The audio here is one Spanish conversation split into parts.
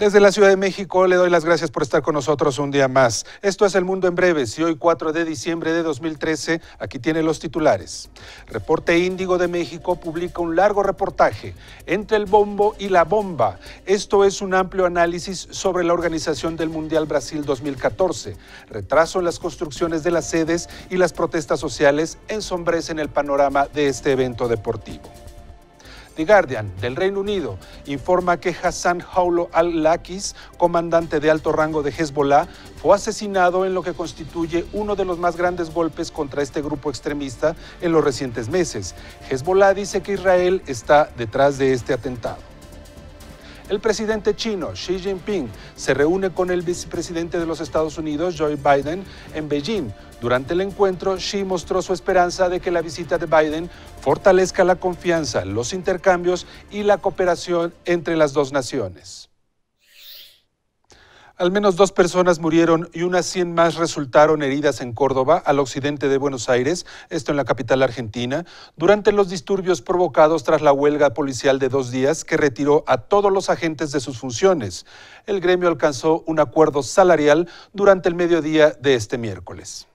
Desde la Ciudad de México le doy las gracias por estar con nosotros un día más. Esto es El Mundo en Breves y hoy 4 de diciembre de 2013 aquí tiene los titulares. Reporte Índigo de México publica un largo reportaje entre el bombo y la bomba. Esto es un amplio análisis sobre la organización del Mundial Brasil 2014. Retraso en las construcciones de las sedes y las protestas sociales ensombrecen el panorama de este evento deportivo. The Guardian del Reino Unido informa que Hassan Haulo al-Lakis, comandante de alto rango de Hezbollah, fue asesinado en lo que constituye uno de los más grandes golpes contra este grupo extremista en los recientes meses. Hezbollah dice que Israel está detrás de este atentado. El presidente chino Xi Jinping se reúne con el vicepresidente de los Estados Unidos, Joe Biden, en Beijing. Durante el encuentro, Xi mostró su esperanza de que la visita de Biden fortalezca la confianza, los intercambios y la cooperación entre las dos naciones. Al menos dos personas murieron y unas 100 más resultaron heridas en Córdoba, al occidente de Buenos Aires, esto en la capital argentina, durante los disturbios provocados tras la huelga policial de dos días que retiró a todos los agentes de sus funciones. El gremio alcanzó un acuerdo salarial durante el mediodía de este miércoles.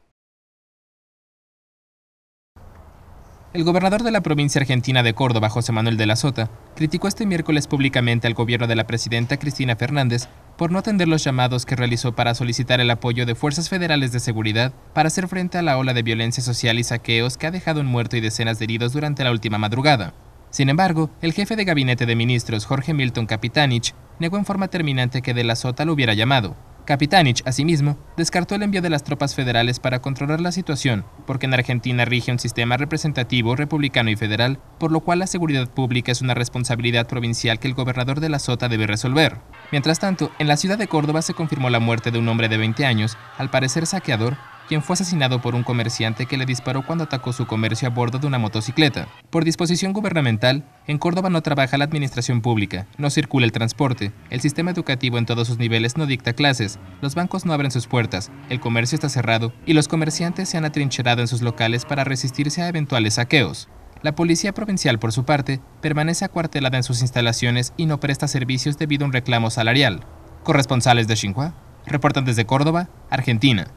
El gobernador de la provincia argentina de Córdoba, José Manuel de la Sota, criticó este miércoles públicamente al gobierno de la presidenta Cristina Fernández por no atender los llamados que realizó para solicitar el apoyo de fuerzas federales de seguridad para hacer frente a la ola de violencia social y saqueos que ha dejado un muerto y decenas de heridos durante la última madrugada. Sin embargo, el jefe de gabinete de ministros, Jorge Milton Capitanich, negó en forma terminante que de la Sota lo hubiera llamado. Capitanich, asimismo, descartó el envío de las tropas federales para controlar la situación, porque en Argentina rige un sistema representativo republicano y federal, por lo cual la seguridad pública es una responsabilidad provincial que el gobernador de la Sota debe resolver. Mientras tanto, en la ciudad de Córdoba se confirmó la muerte de un hombre de 20 años, al parecer saqueador, quien fue asesinado por un comerciante que le disparó cuando atacó su comercio a bordo de una motocicleta. Por disposición gubernamental, en Córdoba no trabaja la administración pública, no circula el transporte, el sistema educativo en todos sus niveles no dicta clases, los bancos no abren sus puertas, el comercio está cerrado y los comerciantes se han atrincherado en sus locales para resistirse a eventuales saqueos. La Policía Provincial, por su parte, permanece acuartelada en sus instalaciones y no presta servicios debido a un reclamo salarial. Corresponsales de Xinhua reportan desde Córdoba, Argentina.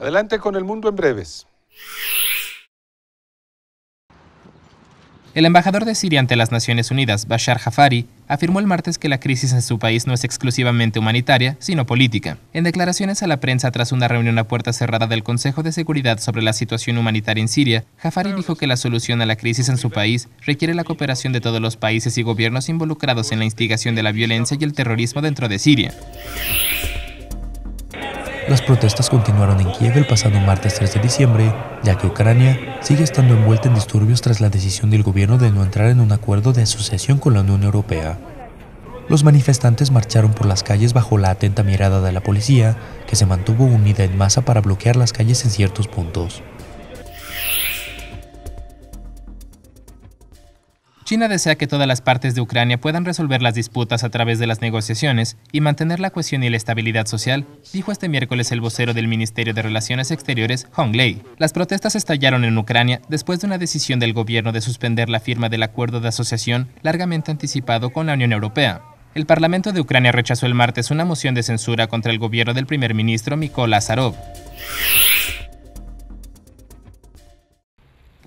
Adelante con el mundo en breves. El embajador de Siria ante las Naciones Unidas, Bashar Jafari, afirmó el martes que la crisis en su país no es exclusivamente humanitaria, sino política. En declaraciones a la prensa tras una reunión a puerta cerrada del Consejo de Seguridad sobre la situación humanitaria en Siria, Jafari dijo que la solución a la crisis en su país requiere la cooperación de todos los países y gobiernos involucrados en la instigación de la violencia y el terrorismo dentro de Siria. Las protestas continuaron en Kiev el pasado martes 3 de diciembre, ya que Ucrania sigue estando envuelta en disturbios tras la decisión del gobierno de no entrar en un acuerdo de asociación con la Unión Europea. Los manifestantes marcharon por las calles bajo la atenta mirada de la policía, que se mantuvo unida en masa para bloquear las calles en ciertos puntos. China desea que todas las partes de Ucrania puedan resolver las disputas a través de las negociaciones y mantener la cohesión y la estabilidad social, dijo este miércoles el vocero del Ministerio de Relaciones Exteriores, Hong Lei. Las protestas estallaron en Ucrania después de una decisión del gobierno de suspender la firma del acuerdo de asociación largamente anticipado con la Unión Europea. El Parlamento de Ucrania rechazó el martes una moción de censura contra el gobierno del primer ministro Mikola Azarov.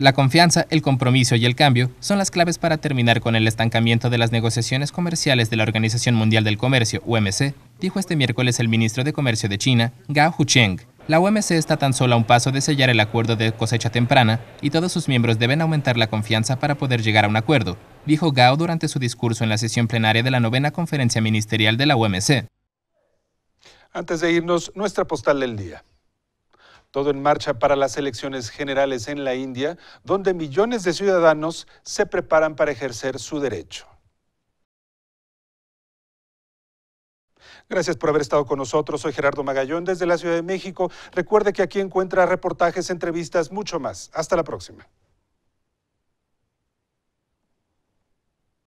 La confianza, el compromiso y el cambio son las claves para terminar con el estancamiento de las negociaciones comerciales de la Organización Mundial del Comercio, OMC, dijo este miércoles el ministro de Comercio de China, Gao Hucheng. La OMC está tan solo a un paso de sellar el acuerdo de cosecha temprana y todos sus miembros deben aumentar la confianza para poder llegar a un acuerdo, dijo Gao durante su discurso en la sesión plenaria de la novena conferencia ministerial de la OMC. Antes de irnos, nuestra postal del día. Todo en marcha para las elecciones generales en la India, donde millones de ciudadanos se preparan para ejercer su derecho. Gracias por haber estado con nosotros. Soy Gerardo Magallón desde la Ciudad de México. Recuerde que aquí encuentra reportajes, entrevistas, mucho más. Hasta la próxima.